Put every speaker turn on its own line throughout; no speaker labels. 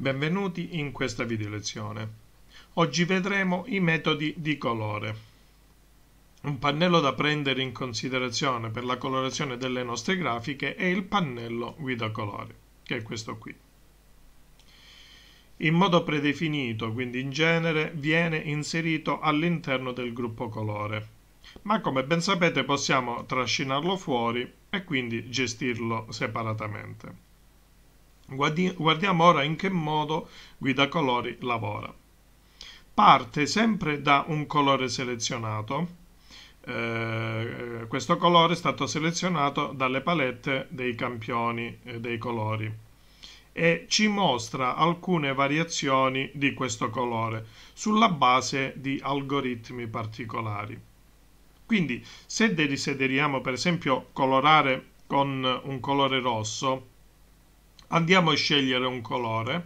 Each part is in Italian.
Benvenuti in questa video lezione. Oggi vedremo i metodi di colore. Un pannello da prendere in considerazione per la colorazione delle nostre grafiche è il pannello guida colore, che è questo qui. In modo predefinito, quindi in genere, viene inserito all'interno del gruppo colore, ma come ben sapete possiamo trascinarlo fuori e quindi gestirlo separatamente. Guardiamo ora in che modo Guida Colori lavora. Parte sempre da un colore selezionato. Eh, questo colore è stato selezionato dalle palette dei campioni eh, dei colori e ci mostra alcune variazioni di questo colore sulla base di algoritmi particolari. Quindi se desideriamo per esempio colorare con un colore rosso, andiamo a scegliere un colore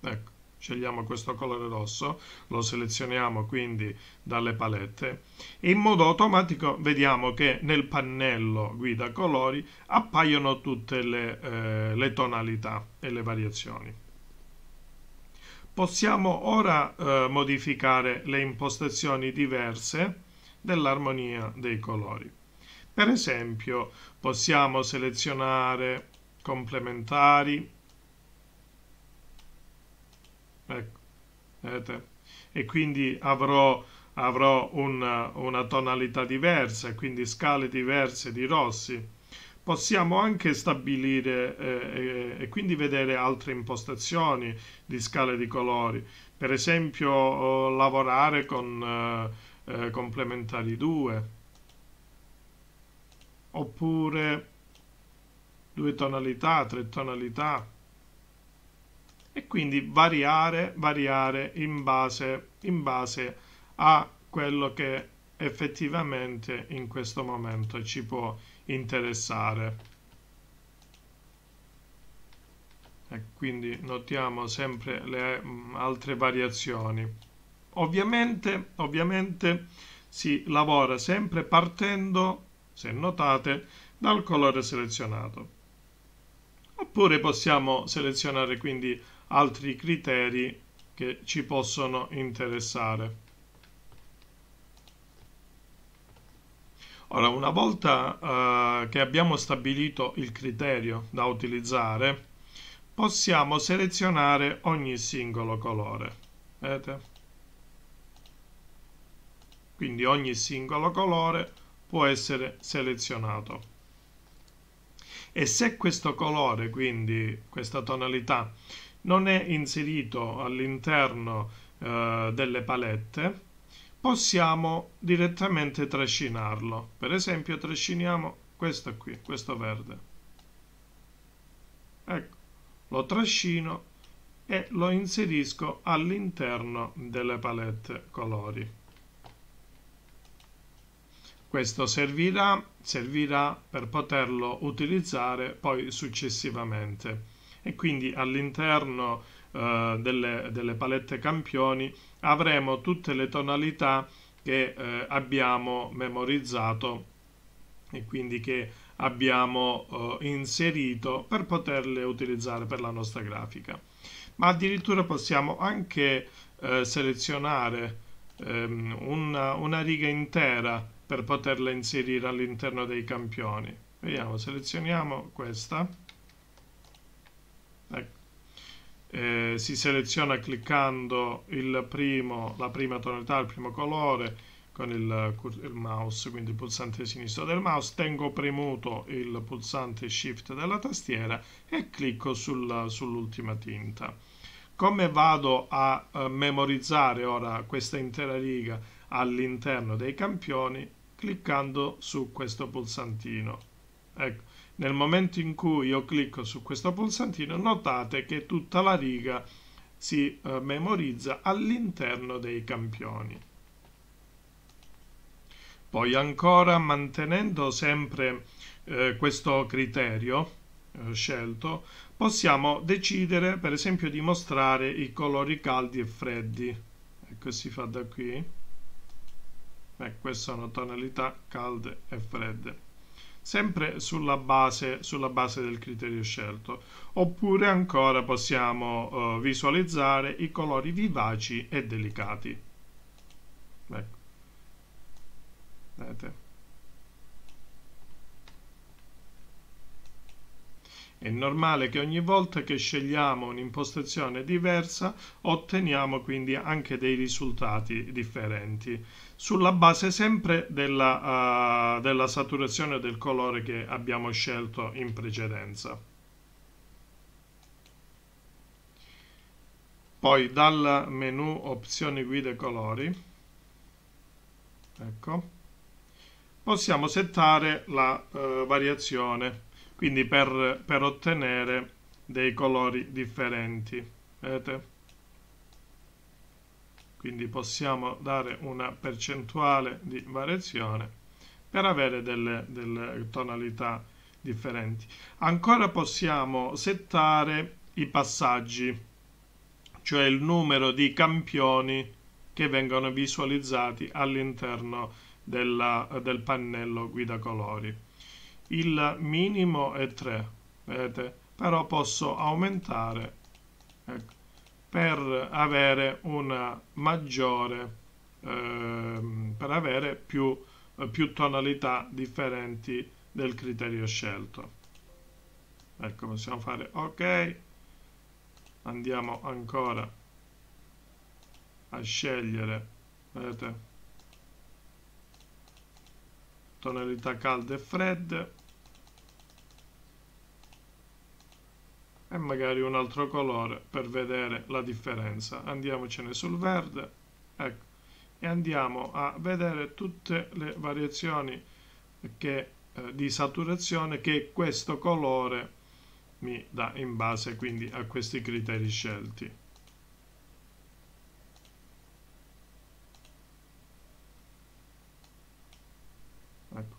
ecco scegliamo questo colore rosso lo selezioniamo quindi dalle palette e in modo automatico vediamo che nel pannello guida colori appaiono tutte le, eh, le tonalità e le variazioni possiamo ora eh, modificare le impostazioni diverse dell'armonia dei colori per esempio possiamo selezionare complementari ecco vedete e quindi avrò, avrò una, una tonalità diversa quindi scale diverse di rossi possiamo anche stabilire eh, eh e, quindi vedere altre impostazioni di scale di colori per esempio oh, lavorare con eh, eh complementari 2 oppure due tonalità, tre tonalità e quindi variare, variare in base, in base a quello che effettivamente in questo momento ci può interessare. E quindi notiamo sempre le mm, altre variazioni. Ovviamente, ovviamente si lavora sempre partendo, se notate, dal colore selezionato oppure possiamo selezionare quindi altri criteri che ci possono interessare. Ora, una volta eh, che abbiamo stabilito il criterio da utilizzare, possiamo selezionare ogni singolo colore. Vedete? Quindi ogni singolo colore può essere selezionato e se questo colore, quindi questa tonalità, non è inserito all'interno eh, delle palette, possiamo direttamente trascinarlo. Per esempio trasciniamo questo qui, questo verde. Ecco, lo trascino e lo inserisco all'interno delle palette colori. Questo servirà servirà per poterlo utilizzare poi successivamente e quindi all'interno eh, delle, delle, palette campioni avremo tutte le tonalità che eh, abbiamo memorizzato e quindi che abbiamo eh, inserito per poterle utilizzare per la nostra grafica ma addirittura possiamo anche eh, selezionare ehm, una, una riga intera per poterla inserire all'interno dei campioni. Vediamo, selezioniamo questa. Ecco. Eh, si seleziona cliccando primo, la prima tonalità, il primo colore con il, il, mouse, quindi il pulsante sinistro del mouse, tengo premuto il pulsante shift della tastiera e clicco sul, sull'ultima tinta. Come vado a eh, memorizzare ora questa intera riga all'interno dei campioni? cliccando su questo pulsantino. Ecco, nel momento in cui io clicco su questo pulsantino notate che tutta la riga si eh, memorizza all'interno dei campioni. Poi ancora mantenendo sempre eh, questo criterio eh, scelto possiamo decidere per esempio di mostrare i colori caldi e freddi. Ecco si fa da qui. Beh, queste sono tonalità calde e fredde sempre sulla base, sulla base, del criterio scelto. Oppure ancora possiamo uh, visualizzare i colori vivaci e delicati. Ecco. Vedete? È normale che ogni volta che scegliamo un'impostazione diversa otteniamo quindi anche dei risultati differenti sulla base sempre della, uh, della saturazione del colore che abbiamo scelto in precedenza. Poi dal menu opzioni guide colori ecco, possiamo settare la uh, variazione quindi per, per ottenere dei colori differenti vedete quindi possiamo dare una percentuale di variazione per avere delle, delle tonalità differenti ancora possiamo settare i passaggi cioè il numero di campioni che vengono visualizzati all'interno del pannello guida colori il minimo è 3 vedete però posso aumentare ecco, per avere una maggiore eh, per avere più, più tonalità differenti del criterio scelto ecco possiamo fare ok andiamo ancora a scegliere vedete tonalità calde e fredde e magari un altro colore per vedere la differenza andiamocene sul verde ecco e andiamo a vedere tutte le variazioni che, eh, di saturazione che questo colore mi dà in base quindi a questi criteri scelti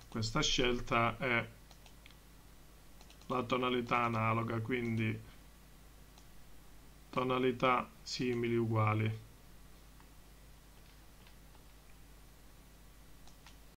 questa scelta è la tonalità analoga quindi tonalità simili uguali